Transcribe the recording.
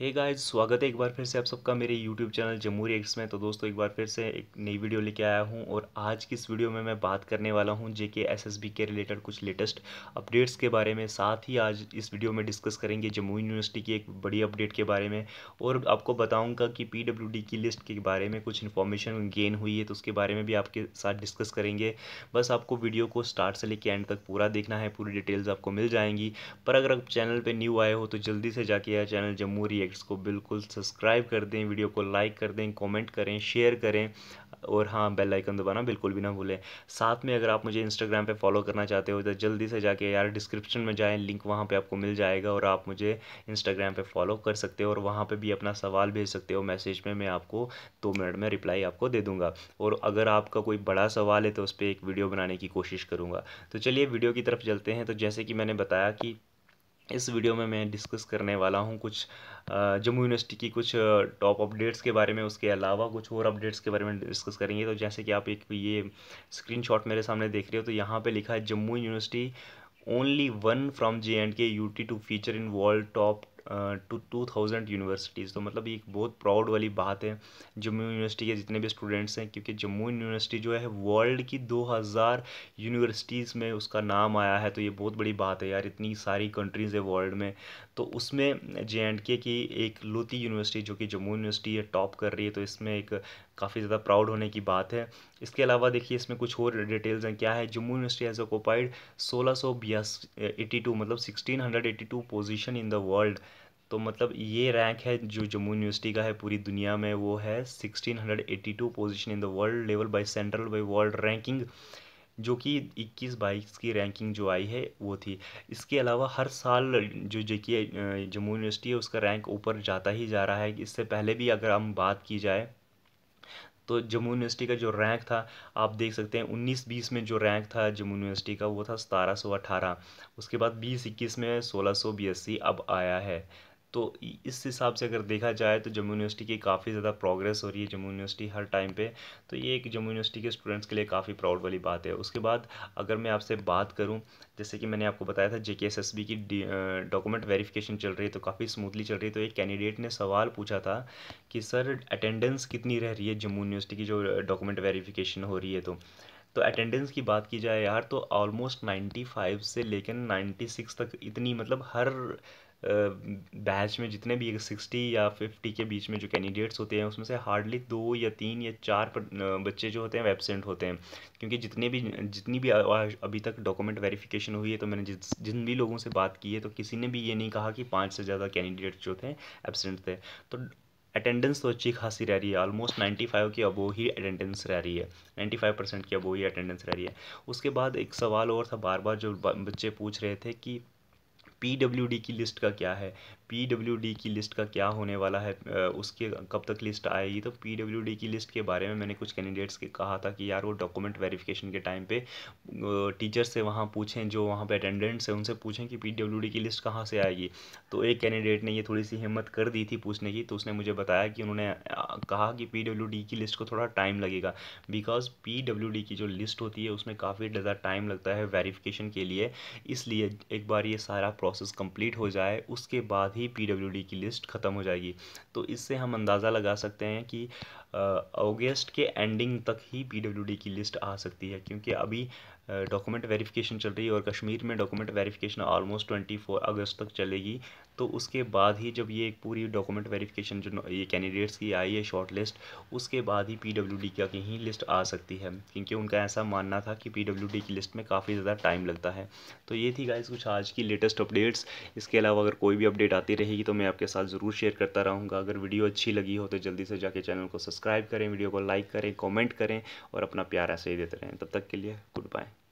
hey guys स्वागत है एक बार फिर से आप सबका मेरे यूट्यूब चैनल जमूरी एक्स में तो दोस्तों एक बार फिर से एक नई वीडियो लेके आया हूँ और आज की इस वीडियो में मैं बात करने वाला हूँ J K S S B के रिलेटेड कुछ लेटेस्ट अपडेट्स के बारे में साथ ही आज इस वीडियो में डिस्कस करेंगे जम्मू यूनिवर्सिटी की एक बड़ी अपडेट के बारे में और आपको बताऊँगा कि पी डब्ल्यू डी की लिस्ट के बारे में कुछ इन्फॉर्मेशन गेन हुई है तो उसके बारे में भी आपके साथ डिस्कस करेंगे बस आपको वीडियो को स्टार्ट से लेकर एंड तक पूरा देखना है पूरी डिटेल्स आपको मिल जाएंगी पर अगर आप चैनल पर न्यू आए हो तो जल्दी से जाके यह चैनल जम्मू अपडेट्स को बिल्कुल सब्सक्राइब कर दें वीडियो को लाइक कर दें कमेंट करें शेयर करें और हाँ बेल आइकन दबाना बिल्कुल भी ना भूलें साथ में अगर आप मुझे इंस्टाग्राम पे फॉलो करना चाहते हो तो जल्दी से जाके यार डिस्क्रिप्शन में जाएं लिंक वहाँ पे आपको मिल जाएगा और आप मुझे इंस्टाग्राम पे फॉलो कर सकते हो और वहाँ पे भी अपना सवाल भेज सकते हो मैसेज में मैं आपको दो मिनट में रिप्लाई आपको दे दूँगा और अगर आपका कोई बड़ा सवाल है तो उस पर एक वीडियो बनाने की कोशिश करूँगा तो चलिए वीडियो की तरफ चलते हैं तो जैसे कि मैंने बताया कि इस वीडियो में मैं डिस्कस करने वाला हूँ कुछ जम्मू यूनिवर्सिटी की कुछ टॉप अपडेट्स के बारे में उसके अलावा कुछ और अपडेट्स के बारे में डिस्कस करेंगे तो जैसे कि आप एक ये स्क्रीनशॉट मेरे सामने देख रहे हो तो यहाँ पे लिखा है Jammu university only one from J and K U T to feature in world top two two thousand universities तो मतलब ये एक बहुत प्राउड वाली बात है जम्मू यूनिवर्सिटी के जितने भी स्टूडेंट्स हैं क्योंकि जम्मू यूनिवर्सिटी जो है वर्ल्ड की दो हज़ार यूनिवर्सिटीज़ में उसका नाम आया है तो ये बहुत बड़ी बात है यार इतनी सारी कंट्रीज़ है वर्ल्ड में तो उसमें जे एंड के की एक लोती यूनिवर्सिटी जो कि जम्मू यूनिवर्सिटी है टॉप कर रही है तो इसमें एक काफ़ी ज़्यादा प्राउड होने की बात है इसके अलावा देखिए इसमें कुछ और डिटेल्स हैं क्या है जम्मू यूनिवर्सिटी हैज़ ऑकोपाइड सोलह सौ टू मतलब sixteen hundred two position in the world तो मतलब ये रैंक है जो जम्मू यूनिवर्सिटी का है पूरी दुनिया में वो है 1682 position in the world level by central by world ranking जो कि 21 बाइक्स की रैंकिंग जो आई है वो थी इसके अलावा हर साल जो जे के जम्मू यूनिवर्सिटी है उसका रैंक ऊपर जाता ही जा रहा है इससे पहले भी अगर हम बात की जाए तो जम्मू यूनिवर्सिटी का जो रैंक था आप देख सकते हैं 19-20 में जो रैंक था जम्मू यूनिवर्सिटी का वो था सतारह उसके बाद बीस इक्कीस में सोलह अब आया है तो इस हिसाब से अगर देखा जाए तो जम्मू यूनिवर्सिटी की काफ़ी ज़्यादा प्रोग्रेस हो रही है जम्मू यूनिवर्सिटी हर टाइम पे तो ये एक जम्मू यूनिवर्सिटी के स्टूडेंट्स के लिए काफ़ी प्राउड वाली बात है उसके बाद अगर मैं आपसे बात करूँ जैसे कि मैंने आपको बताया था जे की डॉक्यूमेंट वेरीफ़िकेशन चल रही है तो काफ़ी स्मूथली चल रही है तो एक कैंडिडेट ने सवाल पूछा था कि सर अटेंडेंस कितनी रह रही है जम्मू यूनिवर्सिटी की जो डॉक्यूमेंट वेरीफिकेशन हो रही है तो तो अटेंडेंस की बात की जाए यार तो ऑलमोस्ट 95 से लेकर 96 तक इतनी मतलब हर बैच में जितने भी सिक्सटी या फिफ्टी के बीच में जो कैंडिडेट्स होते हैं उसमें से हार्डली दो या तीन या चार बच्चे जो होते हैं एबसेंट होते हैं क्योंकि जितने भी जितनी भी अभी तक डॉक्यूमेंट वेरिफिकेशन हुई है तो मैंने जिस जिन भी लोगों से बात की है तो किसी ने भी ये नहीं कहा कि पाँच से ज़्यादा कैंडिडेट्स जो थे एबसेंट थे तो अटेंडेंस तो अच्छी खासी रह रही है ऑलमोस्ट नाइन्टी फाइव की अबो ही अटेंडेंस रह रही है नाइन्टी फाइव परसेंट की अबो ही अटेंडेंस रह रही है उसके बाद एक सवाल और था बार बार जो बच्चे पूछ रहे थे कि पी की लिस्ट का क्या है पी की लिस्ट का क्या होने वाला है उसके कब तक लिस्ट आएगी तो पी की लिस्ट के बारे में मैंने कुछ कैंडिडेट्स के कहा था कि यार वो डॉक्यूमेंट वेरिफिकेशन के टाइम पे टीचर से वहाँ पूछें जो वहाँ पे अटेंडेंट्स हैं उनसे पूछें कि पी की लिस्ट कहाँ से आएगी तो एक कैंडिडेट ने ये थोड़ी सी हिम्मत कर दी थी पूछने की तो उसने मुझे बताया कि उन्होंने कहा कि पी की लिस्ट को थोड़ा टाइम लगेगा बिकॉज पी की जो लिस्ट होती है उसमें काफ़ी ज़्यादा टाइम लगता है वेरीफिकेशन के लिए इसलिए एक बार ये सारा प्रोसेस कंप्लीट हो जाए उसके बाद ही पी की लिस्ट ख़त्म हो जाएगी तो इससे हम अंदाज़ा लगा सकते हैं कि अगस्त के एंडिंग तक ही पीडब्ल्यूडी की लिस्ट आ सकती है क्योंकि अभी डॉक्यूमेंट वेरिफिकेशन चल रही है और कश्मीर में document verification almost twenty four अगस्त तक चलेगी तो उसके बाद ही जब ये पूरी डॉक्यूमेंट वेरिफिकेशन जो ये कैंडिडेट्स की आई है शॉर्ट लिस्ट उसके बाद ही पी डब्ल्यू डी की लिस्ट आ सकती है क्योंकि उनका ऐसा मानना था कि पी डब्ल्यू डी की लिस्ट में काफ़ी ज़्यादा टाइम लगता है तो ये थी गाइस कुछ आज की लेटेस्ट अपडेट अपडेट्स इसके अलावा अगर कोई भी अपडेट आती रहेगी तो मैं आपके साथ ज़रूर शेयर करता रहूँगा अगर वीडियो अच्छी लगी हो तो जल्दी से जाके चैनल को सब्सक्राइब करें वीडियो को लाइक करें कॉमेंट करें और अपना प्यार ऐसे ही देते रहें तब तक के लिए गुड बाय